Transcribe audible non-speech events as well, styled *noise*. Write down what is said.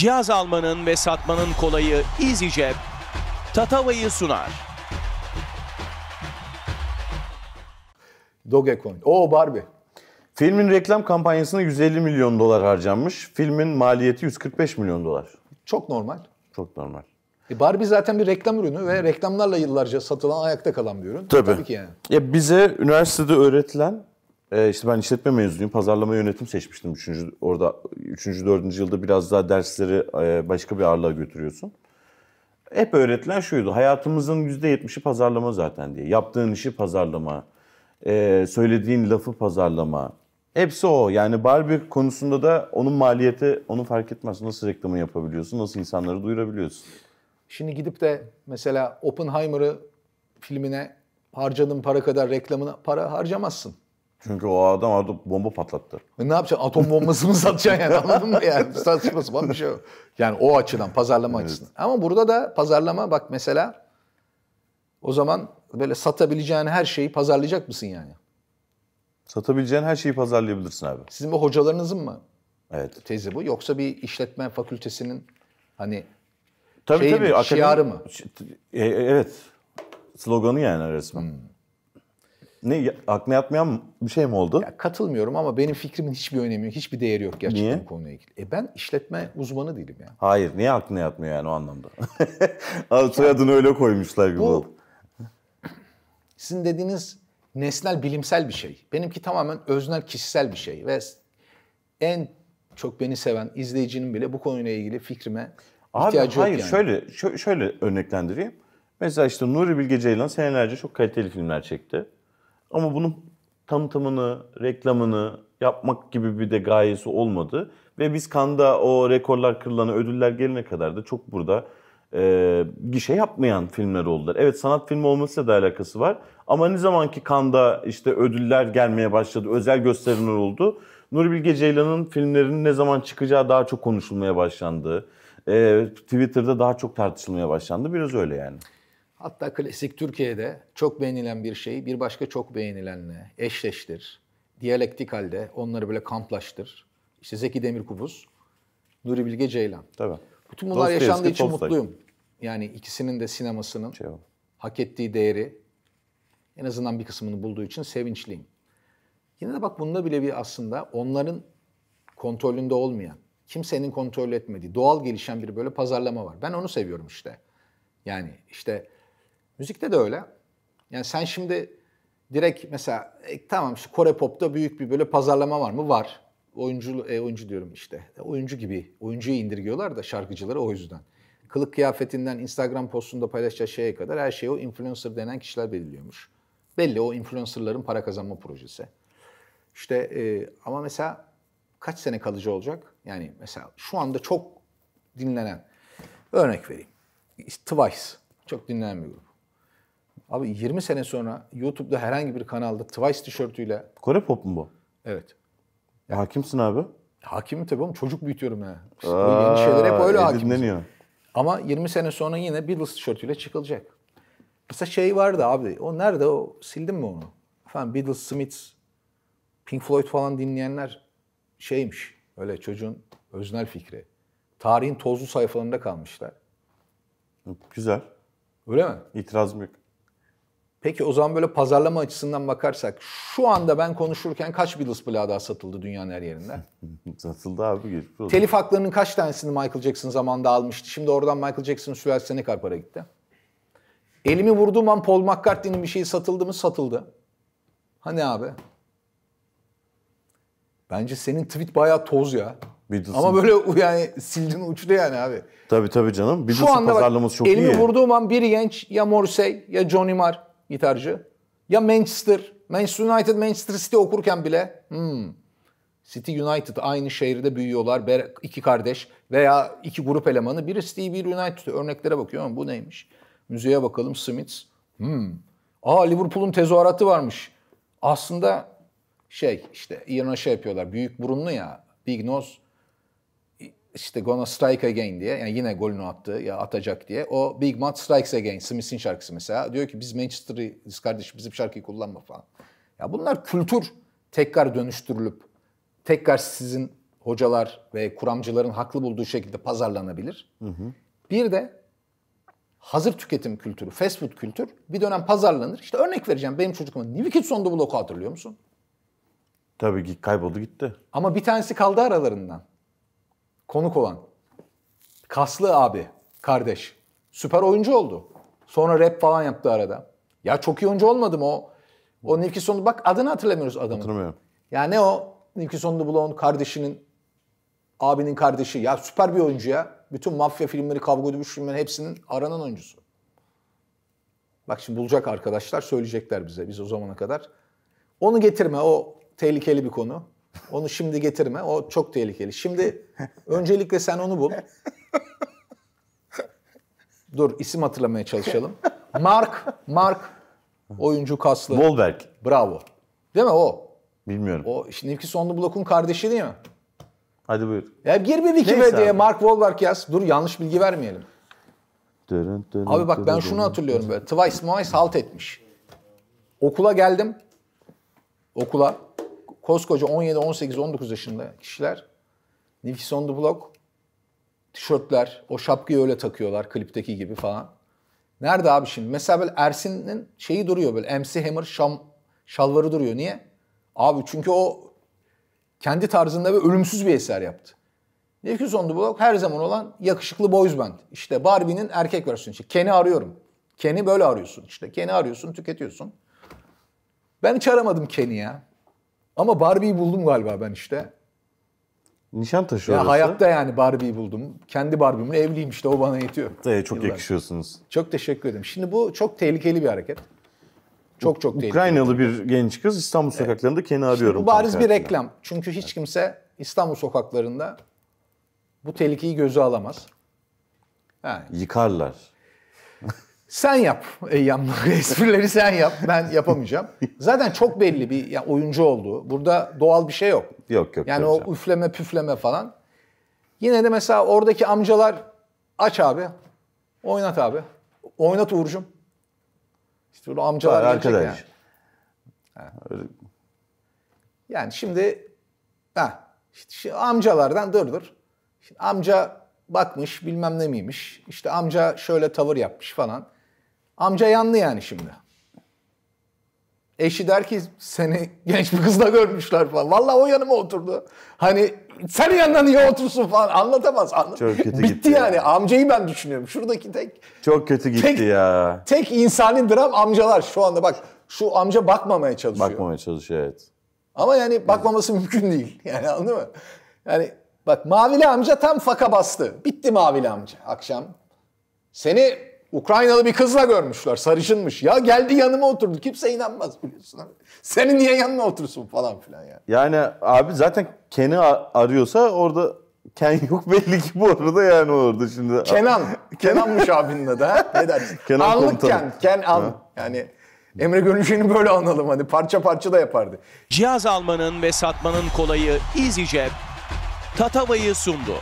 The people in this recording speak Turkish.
Cihaz almanın ve satmanın kolayı EasyCep, Tatava'yı sunar. Dogecoin. O Barbie. Filmin reklam kampanyasına 150 milyon dolar harcanmış. Filmin maliyeti 145 milyon dolar. Çok normal. Çok normal. E Barbie zaten bir reklam ürünü ve reklamlarla yıllarca satılan, ayakta kalan bir ürün. Tabii. Tabii ki yani. Ya bize üniversitede öğretilen e, işte ben işletme mezunuyum. Pazarlama yönetim seçmiştim. Üçüncü, orada 3. 4. yılda biraz daha dersleri e, başka bir ağırlığa götürüyorsun. Hep öğretilen şuydu. Hayatımızın %70'i pazarlama zaten diye. Yaptığın işi pazarlama. E, söylediğin lafı pazarlama. Hepsi o. Yani Barbie konusunda da onun maliyeti onu fark etmez. Nasıl reklamı yapabiliyorsun? Nasıl insanları duyurabiliyorsun? Şimdi gidip de mesela Oppenheimer'ı filmine harcadığın para kadar reklamına para harcamazsın. Çünkü o adam orada bomba patlattı. E ne yapacaksın? Atom bombasını mı satacaksın yani anladın mı? Yani *laughs* saçma sapan bir şey yok. Yani o açıdan, pazarlama evet. açısından. Ama burada da pazarlama bak mesela o zaman böyle satabileceğin her şeyi pazarlayacak mısın yani? Satabileceğin her şeyi pazarlayabilirsin abi. Sizin bu hocalarınızın mı evet. tezi bu? Yoksa bir işletme fakültesinin hani tabii, şeyi tabii, mi, akademi, şiarı mı? E, evet. Sloganı yani resmen. Hmm. Ne aklına yatmayan bir şey mi oldu? Ya katılmıyorum ama benim fikrimin hiçbir önemi yok, hiçbir değeri yok gerçekten niye? bu konuyla ilgili. E ben işletme uzmanı değilim ya. Yani. Hayır, niye aklına yatmıyor yani o anlamda? *laughs* Abi soyadını öyle koymuşlar gibi oldu. Sizin dediğiniz nesnel bilimsel bir şey. Benimki tamamen öznel kişisel bir şey ve en çok beni seven izleyicinin bile bu konuyla ilgili fikrime Abi, ihtiyacı hayır, yok yani. Şöyle, şöyle örneklendireyim. Mesela işte Nuri Bilge Ceylan senelerce çok kaliteli filmler çekti. Ama bunun tanıtımını, reklamını yapmak gibi bir de gayesi olmadı. Ve biz Kanda o rekorlar kırılana, ödüller gelene kadar da çok burada e, gişe yapmayan filmler oldular. Evet sanat filmi olmasıyla da alakası var. Ama ne zaman ki Kanda işte ödüller gelmeye başladı, özel gösterimler oldu. Nuri Bilge Ceylan'ın filmlerinin ne zaman çıkacağı daha çok konuşulmaya başlandı. E, Twitter'da daha çok tartışılmaya başlandı. Biraz öyle yani. Hatta klasik Türkiye'de çok beğenilen bir şeyi bir başka çok beğenilenle eşleştir. Diyalektik halde onları böyle kamplaştır. İşte Zeki Demirkubuz, Nuri Bilge Ceylan. Tabii. Bütün bunlar Dostoyevski, yaşandığı için mutluyum. Yani ikisinin de sinemasının şey hak ettiği değeri en azından bir kısmını bulduğu için sevinçliyim. Yine de bak bunda bile bir aslında onların kontrolünde olmayan, kimsenin kontrol etmediği, doğal gelişen bir böyle pazarlama var. Ben onu seviyorum işte. Yani işte Müzikte de öyle. Yani sen şimdi direkt mesela e, tamam işte Kore pop'ta büyük bir böyle pazarlama var mı? Var. Oyuncu e, oyuncu diyorum işte. E, oyuncu gibi. Oyuncuyu indirgiyorlar da şarkıcıları o yüzden. Kılık kıyafetinden Instagram postunda paylaşacağı şeye kadar her şeyi o influencer denen kişiler belirliyormuş. Belli o influencerların para kazanma projesi. İşte e, ama mesela kaç sene kalıcı olacak? Yani mesela şu anda çok dinlenen örnek vereyim. Twice çok dinlenen bir grup. Abi 20 sene sonra YouTube'da herhangi bir kanalda Twice tişörtüyle... Kore pop mu bu? Evet. Ya hakimsin abi. Hakimim tabii oğlum. Çocuk büyütüyorum ya. Yani. yeni şeyler hep öyle hakim. Ama 20 sene sonra yine Beatles tişörtüyle çıkılacak. Mesela şey vardı abi. O nerede o? Sildim mi onu? Efendim Beatles, Smith, Pink Floyd falan dinleyenler şeymiş. Öyle çocuğun öznel fikri. Tarihin tozlu sayfalarında kalmışlar. Güzel. Öyle mi? İtirazım yok. Peki o zaman böyle pazarlama açısından bakarsak şu anda ben konuşurken kaç Beatles plağı daha satıldı dünyanın her yerinde? *laughs* satıldı abi Telif haklarının kaç tanesini Michael Jackson zamanında almıştı? Şimdi oradan Michael Jackson sülalesi ne kadar para gitti? Elimi vurduğum an Paul McCartney'nin bir şeyi satıldı mı? Satıldı. Hani abi? Bence senin tweet bayağı toz ya. Beatles'ın. Ama böyle yani sildin uçtu yani abi. Tabii tabii canım. Beatles'ın pazarlaması bak, çok elimi iyi. Elimi vurduğum an bir genç ya Morrissey ya Johnny Marr gitarcı. Ya Manchester, Manchester United, Manchester City okurken bile hmm, City United aynı şehirde büyüyorlar. iki kardeş veya iki grup elemanı. Biri City, bir United. Örneklere bakıyor ama bu neymiş? Müzeye bakalım Smith. Hmm. Aa Liverpool'un tezahüratı varmış. Aslında şey işte İran'a şey yapıyorlar. Büyük burunlu ya. Big nose işte Gonna Strike Again diye yani yine golünü attı ya atacak diye. O Big Mad Strikes Again Smith'in şarkısı mesela. Diyor ki biz Manchester'ız kardeşim bizim şarkıyı kullanma falan. Ya bunlar kültür tekrar dönüştürülüp tekrar sizin hocalar ve kuramcıların haklı bulduğu şekilde pazarlanabilir. Hı hı. Bir de hazır tüketim kültürü, fast food kültür bir dönem pazarlanır. İşte örnek vereceğim benim çocukuma New Kids on hatırlıyor musun? Tabii ki kayboldu gitti. Ama bir tanesi kaldı aralarından konuk olan kaslı abi, kardeş süper oyuncu oldu. Sonra rap falan yaptı arada. Ya çok iyi oyuncu olmadı mı o? O Nilkison'u bak adını hatırlamıyoruz adamın. Hatırlamıyorum. Ya ne o Nilkison'u bulan kardeşinin abinin kardeşi. Ya süper bir oyuncu ya. Bütün mafya filmleri, kavga dövüş filmleri hepsinin aranan oyuncusu. Bak şimdi bulacak arkadaşlar söyleyecekler bize biz o zamana kadar. Onu getirme o tehlikeli bir konu. Onu şimdi getirme. O çok tehlikeli. Şimdi öncelikle sen onu bul. Dur isim hatırlamaya çalışalım. Mark, Mark oyuncu kaslı. Wolberg. Bravo. Değil mi o? Bilmiyorum. O sonlu Sonlublok'un kardeşi değil mi? Hadi buyur. Ya gir bir Wikipedia'ya Mark Wahlberg yaz. Dur yanlış bilgi vermeyelim. Dırın, dırın, Abi bak dırın, ben şunu hatırlıyorum böyle. Twice Twice halt etmiş. Okula geldim. Okula. Koskoca 17, 18, 19 yaşında kişiler Nifis on the Block tişörtler, o şapkayı öyle takıyorlar klipteki gibi falan. Nerede abi şimdi? Mesela böyle Ersin'in şeyi duruyor böyle MC Hammer şam, şalvarı duruyor. Niye? Abi çünkü o kendi tarzında ve ölümsüz bir eser yaptı. Nefis on the Block her zaman olan yakışıklı boys band. İşte Barbie'nin erkek versiyonu. İşte Ken'i arıyorum. Ken'i böyle arıyorsun işte. Ken'i arıyorsun, tüketiyorsun. Ben hiç aramadım Ken'i ya. Ama Barbie'yi buldum galiba ben işte. Nişan taşı ya orası. Hayatta yani Barbie'yi buldum. Kendi Barbie'mle evliyim işte o bana yetiyor. Ee, çok Yıllar. yakışıyorsunuz. Çok teşekkür ederim. Şimdi bu çok tehlikeli bir hareket. Çok çok tehlikeli. Ukraynalı bir genç kız İstanbul sokaklarında evet. kendi arıyorum. İşte bu bariz bir reklam. Çünkü hiç kimse İstanbul sokaklarında bu tehlikeyi göze alamaz. Yani. Yıkarlar. Sen yap Eyyam'la *laughs* esprileri sen yap. Ben yapamayacağım. Zaten çok belli bir yani oyuncu olduğu. Burada doğal bir şey yok. Yok yok. Yani o üfleme püfleme falan. Yine de mesela oradaki amcalar aç abi. Oynat abi. Oynat Uğur'cum. İşte bu amcalar Var, arkadaş. Yani. yani şimdi ha, işte şu amcalardan dur dur. Şimdi amca bakmış bilmem ne miymiş. İşte amca şöyle tavır yapmış falan. Amca yandı yani şimdi. Eşi der ki seni genç bir kızla görmüşler falan. Valla o yanıma oturdu. Hani sen yanına niye otursun falan anlatamaz. Anlat. Çok kötü Bitti gitti yani. Ya. Amcayı ben düşünüyorum. Şuradaki tek... Çok kötü gitti tek, ya. Tek insani dram amcalar şu anda bak. Şu amca bakmamaya çalışıyor. Bakmamaya çalışıyor evet. Ama yani bakmaması evet. mümkün değil. *laughs* Yani anladın mı? Yani bak Mavili amca tam faka bastı. Bitti Mavili amca akşam. Seni Ukraynalı bir kızla görmüşler sarışınmış. Ya geldi yanıma oturdu kimse inanmaz biliyorsun abi. Seni niye yanına otursun falan filan ya? Yani abi zaten Ken'i arıyorsa orada Ken yok belli ki bu arada yani orada şimdi. Kenan. *laughs* Kenanmış abinin adı ha. Ne dersin? *laughs* Kenan Anlık komutanım. Ken. Ken al Yani Emre Gönüşen'i böyle analım hani parça parça da yapardı. Cihaz almanın ve satmanın kolayı EasyJet Tatava'yı sundu.